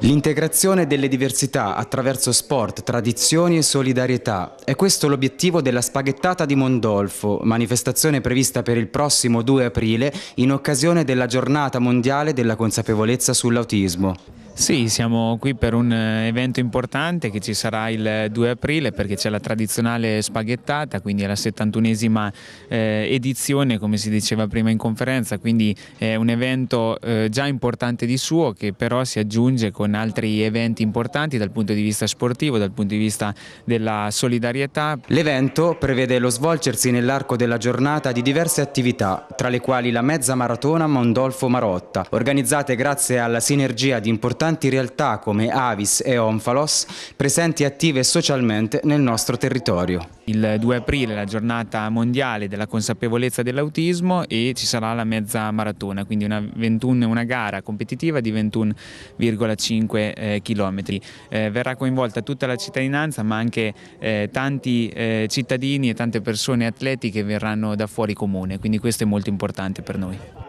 L'integrazione delle diversità attraverso sport, tradizioni e solidarietà. È questo l'obiettivo della Spaghettata di Mondolfo, manifestazione prevista per il prossimo 2 aprile in occasione della giornata mondiale della consapevolezza sull'autismo. Sì, siamo qui per un eh, evento importante che ci sarà il 2 eh, aprile perché c'è la tradizionale spaghettata, quindi è la 71esima eh, edizione come si diceva prima in conferenza, quindi è un evento eh, già importante di suo che però si aggiunge con altri eventi importanti dal punto di vista sportivo, dal punto di vista della solidarietà. L'evento prevede lo svolgersi nell'arco della giornata di diverse attività, tra le quali la mezza maratona Mondolfo Marotta, organizzate grazie alla sinergia di importanti importanti realtà come Avis e Onfalos presenti e attive socialmente nel nostro territorio. Il 2 aprile è la giornata mondiale della consapevolezza dell'autismo e ci sarà la mezza maratona, quindi una, 21, una gara competitiva di 21,5 km. Eh, eh, verrà coinvolta tutta la cittadinanza ma anche eh, tanti cittadini e tante persone atleti che verranno da fuori comune, quindi questo è molto importante per noi.